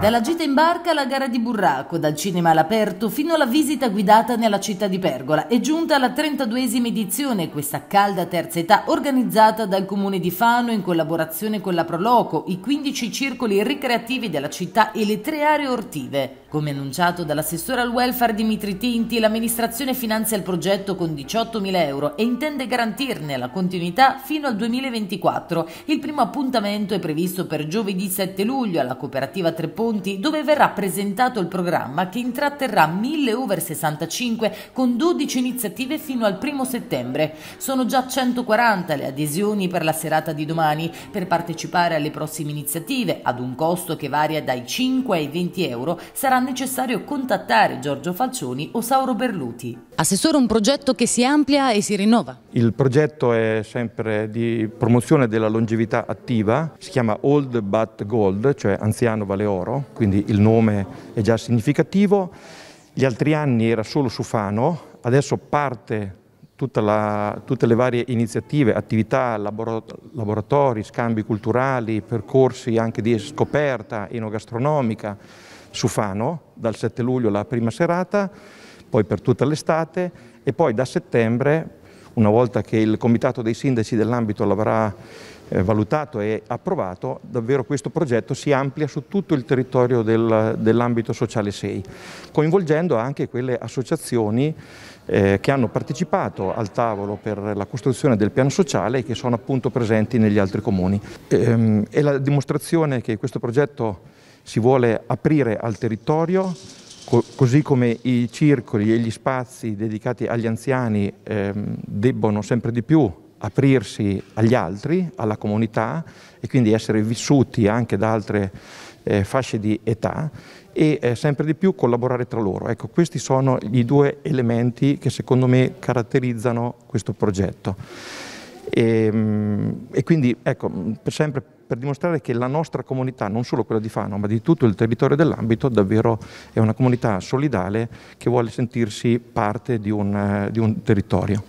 Dalla gita in barca alla gara di Burraco, dal cinema all'aperto fino alla visita guidata nella città di Pergola, è giunta la 32esima edizione, questa calda terza età organizzata dal comune di Fano in collaborazione con la Proloco, i 15 circoli ricreativi della città e le tre aree ortive. Come annunciato dall'assessore al welfare Dimitri Tinti, l'amministrazione finanzia il progetto con 18.000 euro e intende garantirne la continuità fino al 2024. Il primo appuntamento è previsto per giovedì 7 luglio alla cooperativa cooperativa Tre Ponti, dove verrà presentato il programma che intratterrà 1000 over 65 con 12 iniziative fino al primo settembre. Sono già 140 le adesioni per la serata di domani per partecipare alle prossime iniziative ad un costo che varia dai 5 ai 20 euro sarà necessario contattare Giorgio Falcioni o Sauro Berluti. Assessore, un progetto che si amplia e si rinnova. Il progetto è sempre di promozione della longevità attiva, si chiama Old But Gold, cioè anziano anziano vale oro, quindi il nome è già significativo. Gli altri anni era solo su Fano, adesso parte la, tutte le varie iniziative, attività, laboratori, scambi culturali, percorsi anche di scoperta enogastronomica su Fano, dal 7 luglio la prima serata, poi per tutta l'estate e poi da settembre, una volta che il Comitato dei Sindaci dell'ambito l'avrà eh, valutato e approvato, davvero questo progetto si amplia su tutto il territorio del, dell'ambito sociale 6, coinvolgendo anche quelle associazioni eh, che hanno partecipato al tavolo per la costruzione del piano sociale e che sono appunto presenti negli altri comuni. Ehm, è la dimostrazione che questo progetto si vuole aprire al territorio, co così come i circoli e gli spazi dedicati agli anziani ehm, debbono sempre di più aprirsi agli altri, alla comunità e quindi essere vissuti anche da altre eh, fasce di età e eh, sempre di più collaborare tra loro. Ecco, questi sono i due elementi che secondo me caratterizzano questo progetto. E, ehm, e quindi, ecco, mm, per sempre per dimostrare che la nostra comunità, non solo quella di Fano, ma di tutto il territorio dell'ambito, davvero è una comunità solidale che vuole sentirsi parte di un, eh, di un territorio.